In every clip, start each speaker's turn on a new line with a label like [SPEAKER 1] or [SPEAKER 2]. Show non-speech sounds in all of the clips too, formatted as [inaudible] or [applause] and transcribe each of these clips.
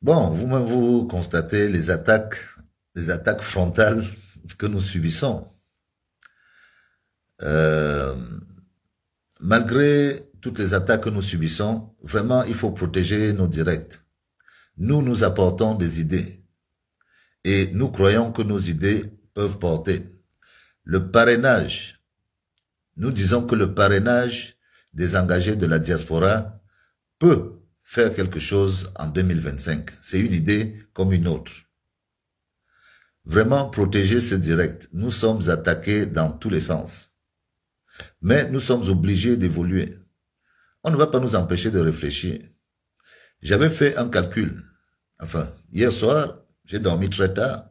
[SPEAKER 1] Bon, vous vous constatez les attaques, les attaques frontales que nous subissons. Euh, malgré toutes les attaques que nous subissons, vraiment, il faut protéger nos directs. Nous, nous apportons des idées. Et nous croyons que nos idées peuvent porter. Le parrainage. Nous disons que le parrainage des engagés de la diaspora peut faire quelque chose en 2025. C'est une idée comme une autre. Vraiment protéger ce direct. Nous sommes attaqués dans tous les sens. Mais nous sommes obligés d'évoluer. On ne va pas nous empêcher de réfléchir. J'avais fait un calcul. Enfin, hier soir, j'ai dormi très tard.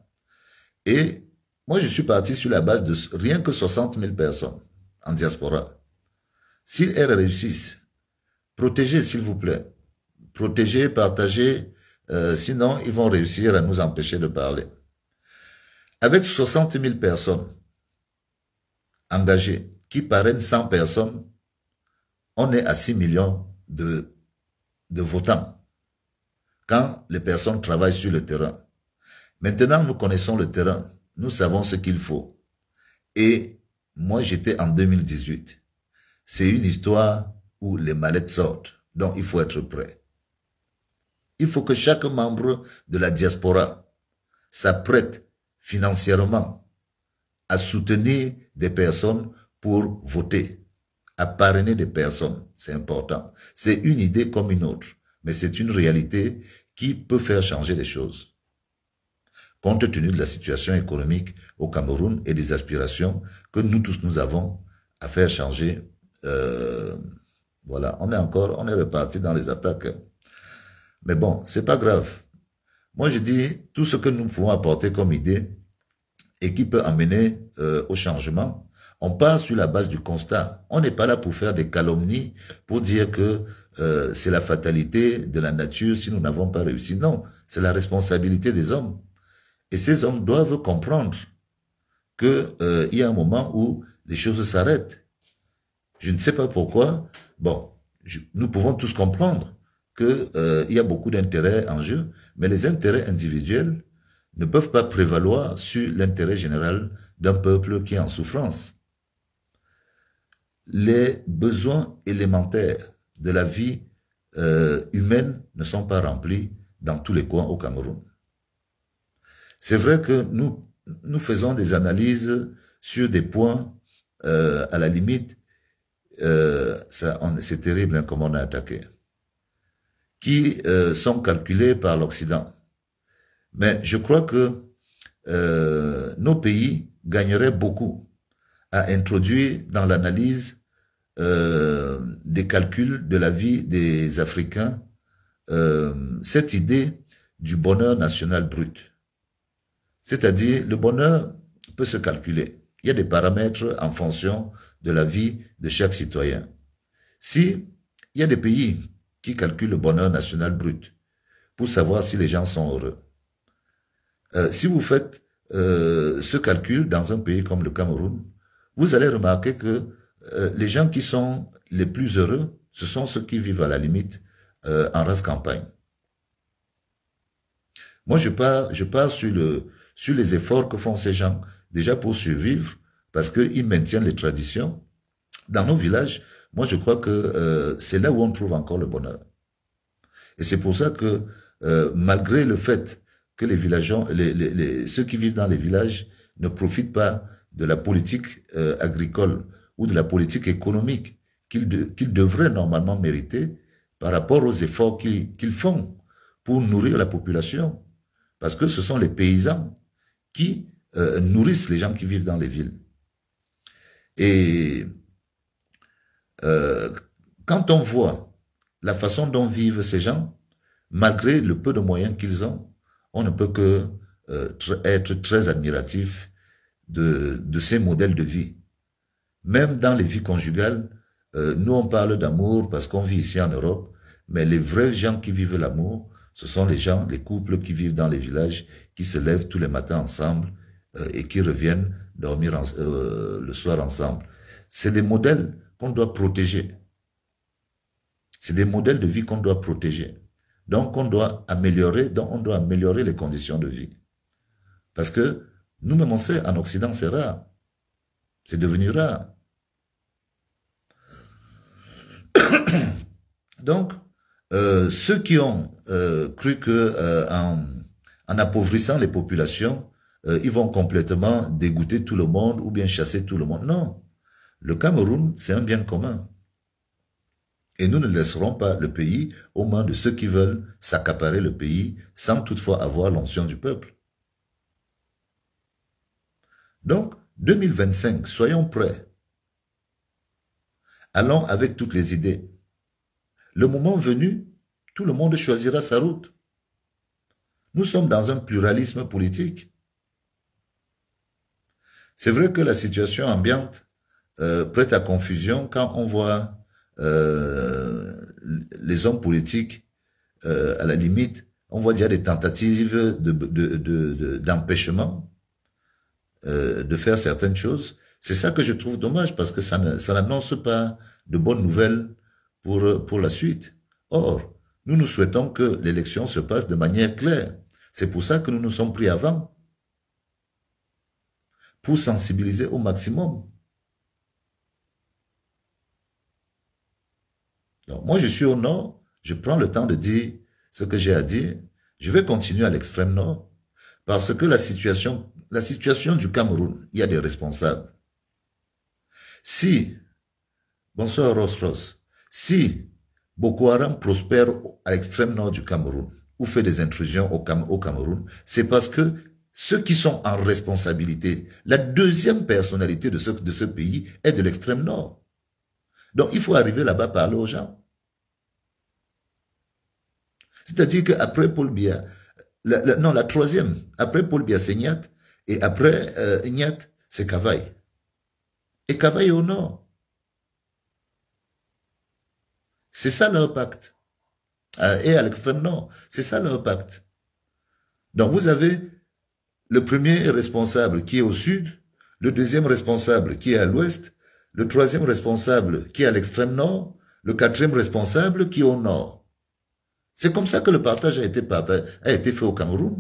[SPEAKER 1] Et moi, je suis parti sur la base de rien que 60 000 personnes en diaspora. S'ils elles réussissent, protégez s'il vous plaît protéger, partager, euh, sinon ils vont réussir à nous empêcher de parler. Avec 60 000 personnes engagées qui parrainent 100 personnes, on est à 6 millions de, de votants quand les personnes travaillent sur le terrain. Maintenant, nous connaissons le terrain, nous savons ce qu'il faut. Et moi, j'étais en 2018. C'est une histoire où les mallettes sortent, donc il faut être prêt il faut que chaque membre de la diaspora s'apprête financièrement à soutenir des personnes pour voter, à parrainer des personnes. C'est important. C'est une idée comme une autre, mais c'est une réalité qui peut faire changer les choses. Compte tenu de la situation économique au Cameroun et des aspirations que nous tous nous avons à faire changer, euh, voilà, on est encore, on est reparti dans les attaques. Mais bon, c'est pas grave. Moi, je dis tout ce que nous pouvons apporter comme idée et qui peut amener euh, au changement. On part sur la base du constat. On n'est pas là pour faire des calomnies, pour dire que euh, c'est la fatalité de la nature si nous n'avons pas réussi. Non, c'est la responsabilité des hommes. Et ces hommes doivent comprendre qu'il euh, y a un moment où les choses s'arrêtent. Je ne sais pas pourquoi. Bon, nous pouvons tous comprendre qu'il euh, y a beaucoup d'intérêts en jeu, mais les intérêts individuels ne peuvent pas prévaloir sur l'intérêt général d'un peuple qui est en souffrance. Les besoins élémentaires de la vie euh, humaine ne sont pas remplis dans tous les coins au Cameroun. C'est vrai que nous, nous faisons des analyses sur des points, euh, à la limite, euh, c'est terrible comme hein, comment on a attaqué qui euh, sont calculés par l'Occident. Mais je crois que euh, nos pays gagneraient beaucoup à introduire dans l'analyse euh, des calculs de la vie des Africains cette idée du bonheur national brut. C'est-à-dire, le bonheur peut se calculer. Il y a des paramètres en fonction de la vie de chaque citoyen. Si il y a des pays qui calcule le bonheur national brut pour savoir si les gens sont heureux. Euh, si vous faites euh, ce calcul dans un pays comme le Cameroun, vous allez remarquer que euh, les gens qui sont les plus heureux, ce sont ceux qui vivent à la limite en race campagne. Moi, je pars, je pars sur, le, sur les efforts que font ces gens déjà pour survivre, parce qu'ils maintiennent les traditions. Dans nos villages, moi, je crois que euh, c'est là où on trouve encore le bonheur. Et c'est pour ça que, euh, malgré le fait que les villageons, ceux qui vivent dans les villages ne profitent pas de la politique euh, agricole ou de la politique économique qu'ils qu'ils devraient normalement mériter par rapport aux efforts qu'ils font pour nourrir la population. Parce que ce sont les paysans qui nourrissent les gens qui vivent dans les villes. Et euh, quand on voit la façon dont vivent ces gens, malgré le peu de moyens qu'ils ont, on ne peut que euh, être très admiratif de, de, ces modèles de vie. Même dans les vies conjugales, euh, nous on parle d'amour parce qu'on vit ici en Europe, mais les vrais gens qui vivent l'amour, ce sont les gens, les couples qui vivent dans les villages, qui se lèvent tous les matins ensemble et qui reviennent dormir le soir ensemble. C'est des modèles qu'on doit protéger. C'est des modèles de vie qu'on doit protéger. Donc, on doit améliorer, donc on doit améliorer les conditions de vie. Parce que nous-mêmes, on sait, en Occident, c'est rare. C'est devenu rare. [coughs] Donc, euh, ceux qui ont euh, cru que euh, appauvrissant les populations, ils vont complètement dégoûter tout le monde ou bien chasser tout le monde. Non. Le Cameroun, c'est un bien commun. Et nous ne laisserons pas le pays aux mains de ceux qui veulent s'accaparer le pays sans toutefois avoir l'ancien du peuple. Donc, 2025, soyons prêts. Allons avec toutes les idées. Le moment venu, tout le monde choisira sa route. Nous sommes dans un pluralisme politique. C'est vrai que la situation ambiante euh, prête à confusion quand on voit euh, les hommes politiques, euh, à la limite, on voit déjà des tentatives d'empêchement de, de faire certaines choses. C'est ça que je trouve dommage parce que ça n'annonce pas de bonnes nouvelles pour, pour la suite. Or, nous nous souhaitons que l'élection se passe de manière claire. C'est pour ça que nous nous sommes pris avant. Pour sensibiliser au maximum. moi, je suis au nord, je prends le temps de dire ce que j'ai à dire. Je vais continuer à l'extrême nord parce que la situation, la situation du Cameroun, il y a des responsables. Si, bonsoir Ross Ross, si Boko Haram prospère à l'extrême nord du Cameroun ou fait des intrusions au, au Cameroun, c'est parce que ceux qui sont en responsabilité, la deuxième personnalité de ce, de ce pays est de l'extrême nord. Donc il faut arriver là-bas, parler aux gens. C'est-à-dire qu'après Paul Bia, non, la troisième, après Paul Bia, c'est Nyat et après euh, c'est Cavaille. Et Cavaille au nord. C'est ça leur pacte. Euh, et à l'extrême nord, c'est ça leur pacte. Donc vous avez le premier responsable qui est au sud, le deuxième responsable qui est à l'ouest, le troisième responsable qui est à l'extrême nord, le quatrième responsable qui est au nord. C'est comme ça que le partage a été, fait au Cameroun.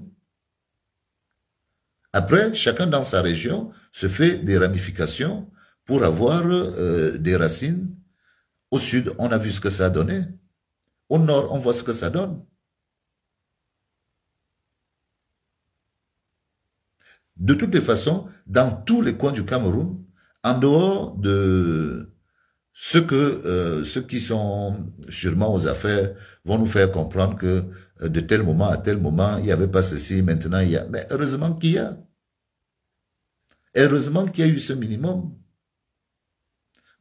[SPEAKER 1] Après, chacun dans sa région se fait des ramifications pour avoir euh, des racines. Au sud, on a vu ce que ça a donné. Au nord, on voit ce que ça donne. De toutes les façons, dans tous les coins du Cameroun, en dehors de euh, ceux qui sont sûrement aux affaires vont nous faire comprendre que euh, de tel moment à tel moment, il n'y avait pas ceci, maintenant il y a. Mais heureusement qu'il y a. Heureusement qu'il y a eu ce minimum.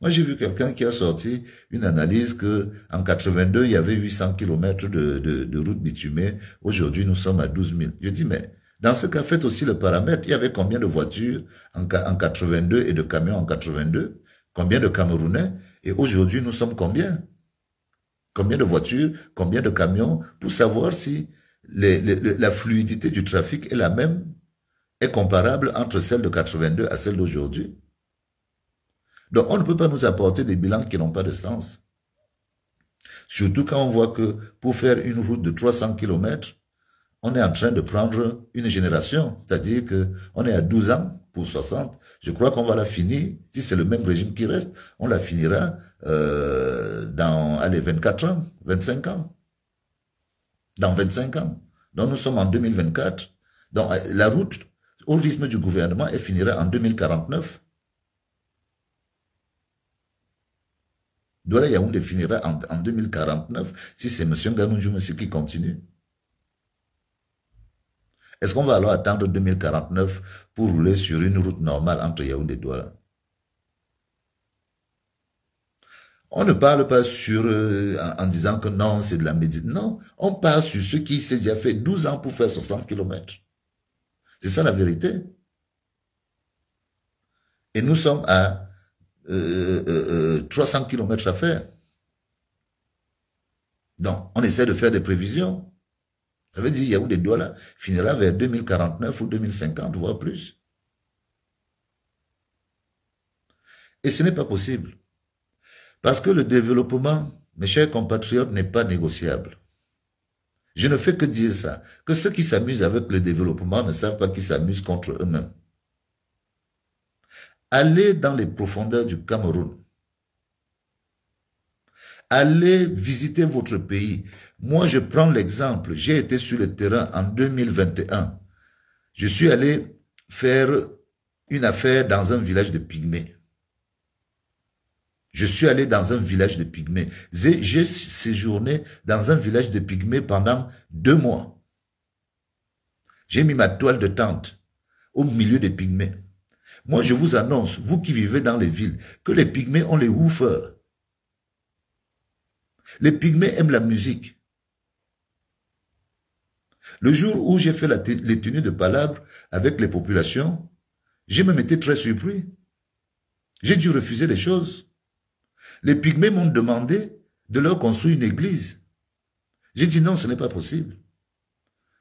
[SPEAKER 1] Moi, j'ai vu quelqu'un qui a sorti une analyse que en 82, il y avait 800 km de route bitumée. Aujourd'hui, nous sommes à 12 000. Je dis, mais dans ce cas, faites aussi le paramètre. Il y avait combien de voitures en, 82 et de camions en 82 Combien de Camerounais Et aujourd'hui, nous sommes combien Combien de voitures Combien de camions Pour savoir si la fluidité du trafic est la même, est comparable entre celle de 82 à celle d'aujourd'hui. Donc, on ne peut pas nous apporter des bilans qui n'ont pas de sens. Surtout quand on voit que pour faire une route de 300 km, on est en train de prendre une génération, c'est-à-dire que on est à 12 ans pour 60. Je crois qu'on va la finir, si c'est le même régime qui reste, on la finira euh, dans, allez, 24 ans, 25 ans. Dans 25 ans. Donc nous sommes en 2024. Donc euh, la route au rythme du gouvernement elle finira en 2049. Douala Yaoundé finira en, 2049 si c'est M. Ganou qui continue. Est-ce qu'on va alors attendre 2049 pour rouler sur une route normale entre Yaoundé et Douala On ne parle pas sur euh, en, disant que non, c'est de la médite. Non, on parle sur ce qui s'est déjà fait 12 ans pour faire 60 km. C'est ça la vérité. Et nous sommes à 300 euh, euh, km à faire. Donc, on essaie de faire des prévisions. Ça veut dire doigts Douala finira vers 2049 ou 2050, voire plus. Et ce n'est pas possible. Parce que le développement, mes chers compatriotes, n'est pas négociable. Je ne fais que dire ça, que ceux qui s'amusent avec le développement ne savent pas qu'ils s'amusent contre eux-mêmes. Allez dans les profondeurs du Cameroun, Allez visiter votre pays. Moi, je prends l'exemple. J'ai été sur le terrain en 2021. Je suis allé faire une affaire dans un village de pygmées. Je suis allé dans un village de pygmées. J'ai séjourné dans un village de pygmées pendant deux mois. J'ai mis ma toile de tente au milieu des pygmées. Moi, je vous annonce, vous qui vivez dans les villes, que les pygmées ont les woofers. Les pygmées aiment la musique. Le jour où j'ai fait les tenues de palabres avec les populations, j'ai même été très surpris. J'ai dû refuser des choses. Les pygmées m'ont demandé de leur construire une église. J'ai dit non, ce n'est pas possible.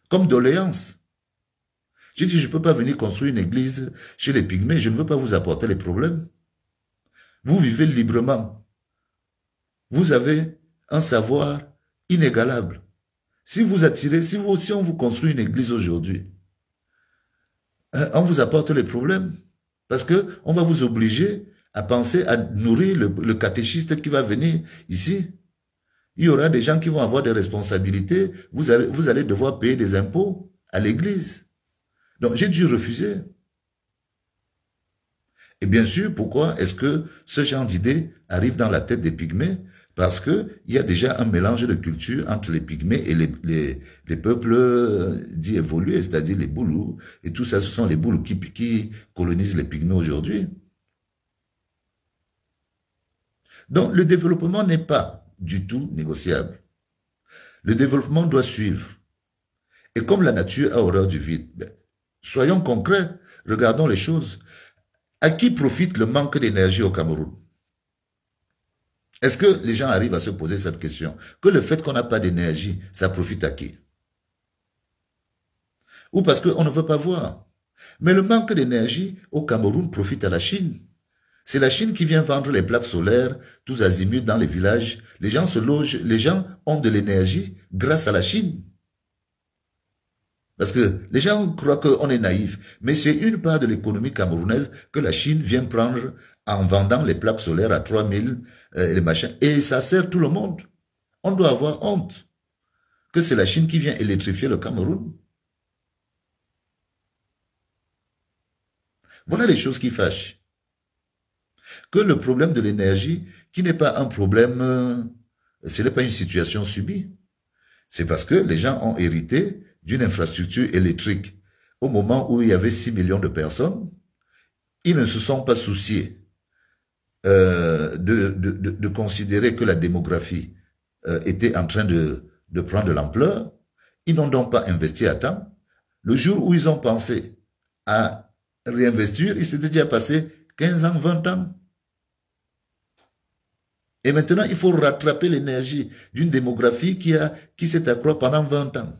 [SPEAKER 1] Comme doléance. J'ai dit, je ne peux pas venir construire une église chez les pygmées, je ne veux pas vous apporter les problèmes. Vous vivez librement. Vous avez un savoir inégalable. Si vous attirez, si vous aussi on vous construit une église aujourd'hui, euh, on vous apporte les problèmes parce qu'on va vous obliger à penser à nourrir le, catéchiste qui va venir ici. Il y aura des gens qui vont avoir des responsabilités. Vous allez, vous allez devoir payer des impôts à l'église. Donc j'ai dû refuser. Et bien sûr, pourquoi est-ce que ce genre d'idée arrive dans la tête des pygmées parce qu'il y a déjà un mélange de cultures entre les pygmées et les, les, les peuples euh, dits évolués, c'est-à-dire les boulous. Et tout ça, ce sont les boulous qui, qui colonisent les pygmées aujourd'hui. Donc le développement n'est pas du tout négociable. Le développement doit suivre. Et comme la nature a horreur du vide, ben, soyons concrets, regardons les choses. À qui profite le manque d'énergie au Cameroun est-ce que les gens arrivent à se poser cette question Que le fait qu'on n'a pas d'énergie, ça profite à qui Ou parce qu'on ne veut pas voir. Mais le manque d'énergie au Cameroun profite à la Chine. C'est la Chine qui vient vendre les plaques solaires tous azimuts dans les villages. Les gens se logent, les gens ont de l'énergie grâce à la Chine. Parce que les gens croient qu'on est naïf, mais c'est une part de l'économie camerounaise que la Chine vient prendre en vendant les plaques solaires à 3000 euh, et les machins. Et ça sert tout le monde. On doit avoir honte que c'est la Chine qui vient électrifier le Cameroun. Voilà les choses qui fâchent. Que le problème de l'énergie, qui n'est pas un problème, euh, ce n'est pas une situation subie. C'est parce que les gens ont hérité d'une infrastructure électrique au moment où il y avait 6 millions de personnes, ils ne se sont pas souciés euh, de, de, de, considérer que la démographie euh, était en train de, de prendre de l'ampleur. Ils n'ont donc pas investi à temps. Le jour où ils ont pensé à réinvestir, il s'était déjà passé 15 ans, 20 ans. Et maintenant, il faut rattraper l'énergie d'une démographie qui, a, qui s'est accroît pendant 20 ans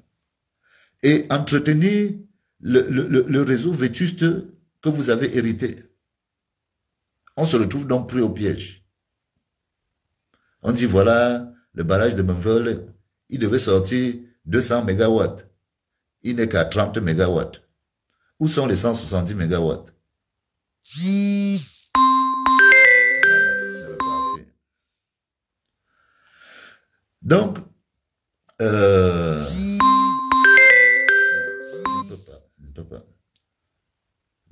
[SPEAKER 1] et entretenir le, réseau vétuste que vous avez hérité. On se retrouve donc pris au piège. On dit voilà, le barrage de Memphis, il devait sortir 200 MW. Il n'est qu'à 30 MW. Où sont les 170 MW Donc, euh,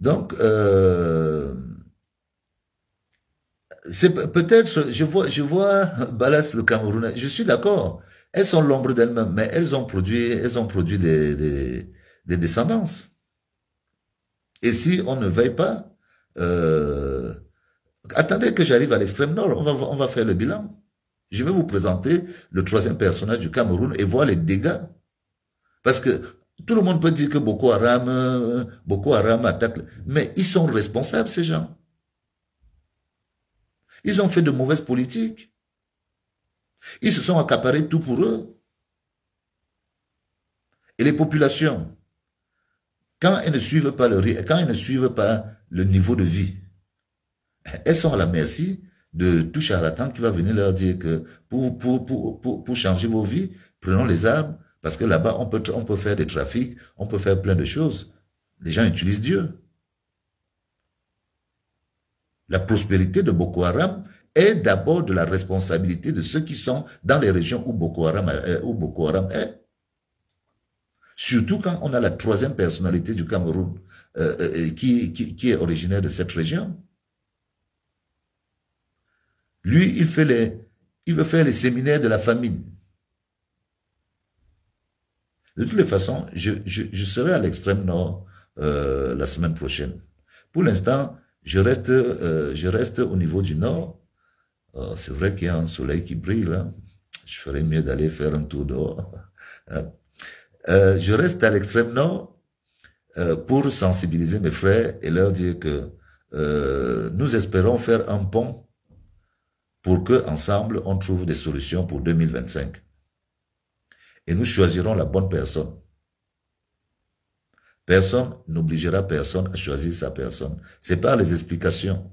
[SPEAKER 1] Donc, euh, peut-être, je vois, je vois [laughs] Balas le Camerounais, je suis d'accord, elles sont l'ombre d'elles-mêmes, mais elles ont produit, elles ont produit des, des, descendances. Et si on ne veille pas, euh, attendez que j'arrive à l'extrême nord, on va, on va faire le bilan. Je vais vous présenter le troisième personnage du Cameroun et voir les dégâts. Parce que tout le monde peut dire que beaucoup Haram, euh, beaucoup Haram attaque, mais ils sont responsables, ces gens. Ils ont fait de mauvaises politiques. Ils se sont accaparés tout pour eux. Et les populations, quand elles ne suivent pas le, quand elles ne suivent pas le niveau de vie, elles sont à la merci de tout charlatan qui va venir leur dire que pour, pour, pour changer vos vies, prenons les arbres, parce que là-bas, on peut, on peut faire des trafics, on peut faire plein de choses. Les gens utilisent Dieu. La prospérité de Boko Haram est d'abord de la responsabilité de ceux qui sont dans les régions où Boko Haram, euh, est, Surtout quand on a la troisième personnalité du Cameroun euh, euh, qui, qui, qui, est originaire de cette région. Lui, il, fait les, il veut faire les séminaires de la famine. De toutes les façons, je, je, serai à l'extrême nord euh, la semaine prochaine. Pour l'instant, je reste, euh, je reste au niveau du nord. Euh, c'est vrai qu'il y a un soleil qui brille. Je ferais mieux d'aller faire un tour dehors. je reste à l'extrême nord pour sensibiliser mes frères et leur dire que nous espérons faire un pont pour que ensemble on trouve des solutions pour 2025 et nous choisirons la bonne personne. Personne n'obligera personne à choisir sa personne. C'est par les explications.